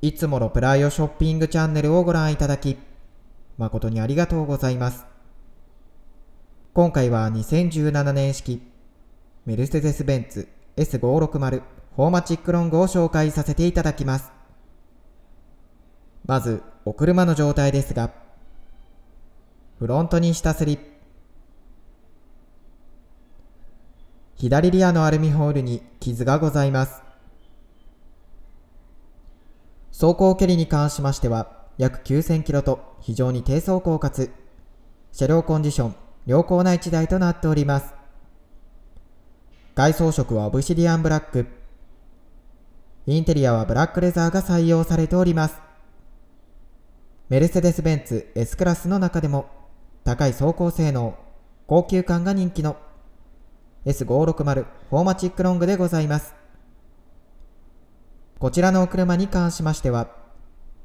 いつものプライオショッピングチャンネルをご覧いただき、誠にありがとうございます。今回は2017年式、メルセデスベンツ S560 フォーマチックロングを紹介させていただきます。まず、お車の状態ですが、フロントに下スリップ、左リアのアルミホールに傷がございます。走行距離に関しましては、約9000キロと非常に低走行かつ、車両コンディション良好な1台となっております。外装色はオブシディアンブラック。インテリアはブラックレザーが採用されております。メルセデス・ベンツ S クラスの中でも高い走行性能、高級感が人気の S560 フォーマチックロングでございます。こちらのお車に関しましては、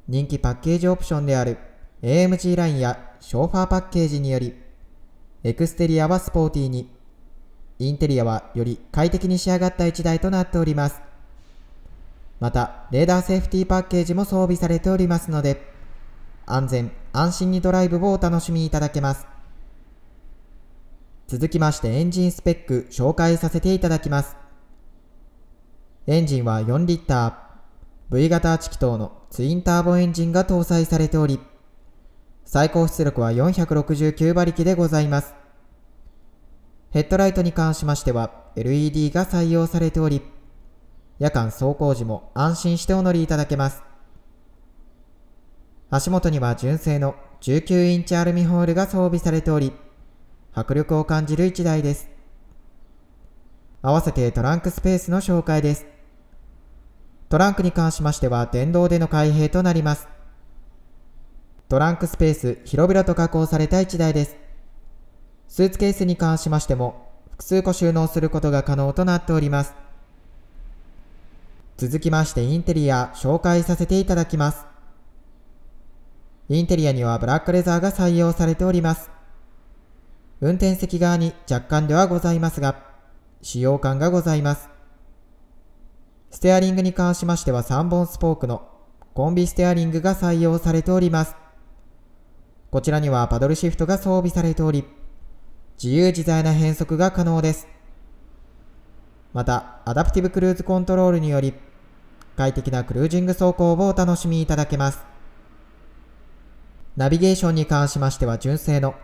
人気パッケージオプションである AMG ラインやショーファーパッケージにより、エクステリアはスポーティーに、インテリアはより快適に仕上がった1台となっております。また、レーダーセーフティーパッケージも装備されておりますので、安全、安心にドライブをお楽しみいただけます。続きましてエンジンスペック紹介させていただきます。エンジンは4リッター、V 型チ気筒のツインターボエンジンが搭載されており、最高出力は469馬力でございます。ヘッドライトに関しましては LED が採用されており、夜間走行時も安心してお乗りいただけます。足元には純正の19インチアルミホールが装備されており、迫力を感じる一台です。合わせてトランクスペースの紹介です。トランクに関しましては電動での開閉となります。トランクスペース広々と加工された1台です。スーツケースに関しましても複数個収納することが可能となっております。続きましてインテリア紹介させていただきます。インテリアにはブラックレザーが採用されております。運転席側に若干ではございますが、使用感がございます。ステアリングに関しましては3本スポークのコンビステアリングが採用されております。こちらにはパドルシフトが装備されており、自由自在な変速が可能です。また、アダプティブクルーズコントロールにより、快適なクルージング走行をお楽しみいただけます。ナビゲーションに関しましては純正の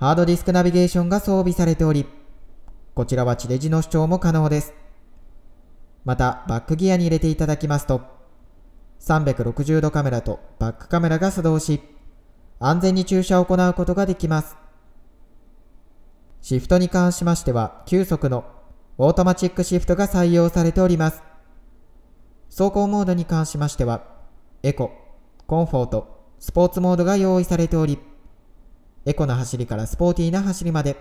ハードディスクナビゲーションが装備されており、こちらは地デジの主張も可能です。また、バックギアに入れていただきますと、360度カメラとバックカメラが作動し、安全に駐車を行うことができます。シフトに関しましては、9速のオートマチックシフトが採用されております。走行モードに関しましては、エコ、コンフォート、スポーツモードが用意されており、エコな走りからスポーティーな走りまで、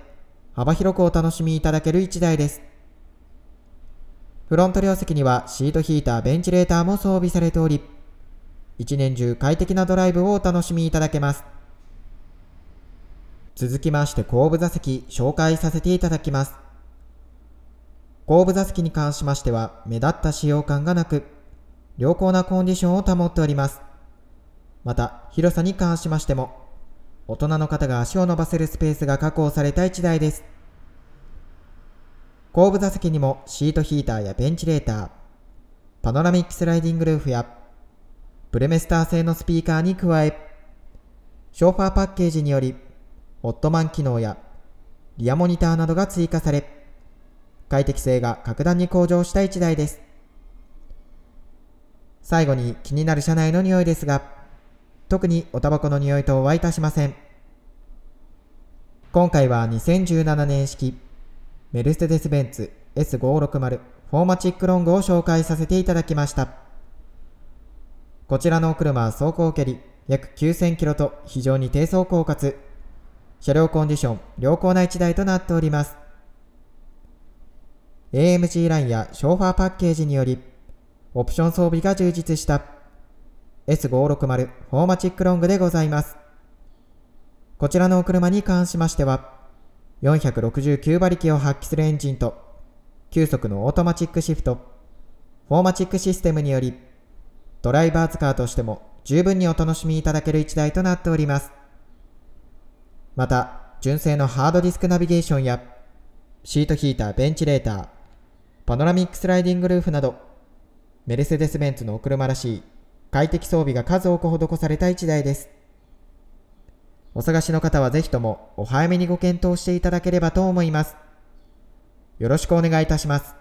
幅広くお楽しみいただける1台です。フロント両席にはシートヒーター、ベンチレーターも装備されており、一年中快適なドライブをお楽しみいただけます。続きまして後部座席紹介させていただきます。後部座席に関しましては目立った使用感がなく、良好なコンディションを保っております。また、広さに関しましても、大人の方が足を伸ばせるスペースが確保された1台です。後部座席にもシートヒーターやベンチレーター、パノラミックスライディングルーフや、プレメスター製のスピーカーに加え、ショーファーパッケージにより、オットマン機能やリアモニターなどが追加され、快適性が格段に向上した1台です。最後に気になる車内の匂いですが、特におタバコの匂いとはいたしません。今回は2017年式メルセデス・ベンツ S560 フォーマチックロングを紹介させていただきました。こちらのお車は走行距離約9000キロと非常に低走行かつ、車両コンディション良好な1台となっております。AMG ラインやショーファーパッケージにより、オプション装備が充実した S560 フォーマチックロングでございます。こちらのお車に関しましては、469馬力を発揮するエンジンと、急速のオートマチックシフト、フォーマチックシステムにより、ドライバーズカーとしても十分にお楽しみいただける一台となっております。また、純正のハードディスクナビゲーションや、シートヒーター、ベンチレーター、パノラミックスライディングルーフなど、メルセデス・ベンツのお車らしい快適装備が数多く施された1台です。お探しの方はぜひともお早めにご検討していただければと思います。よろしくお願いいたします。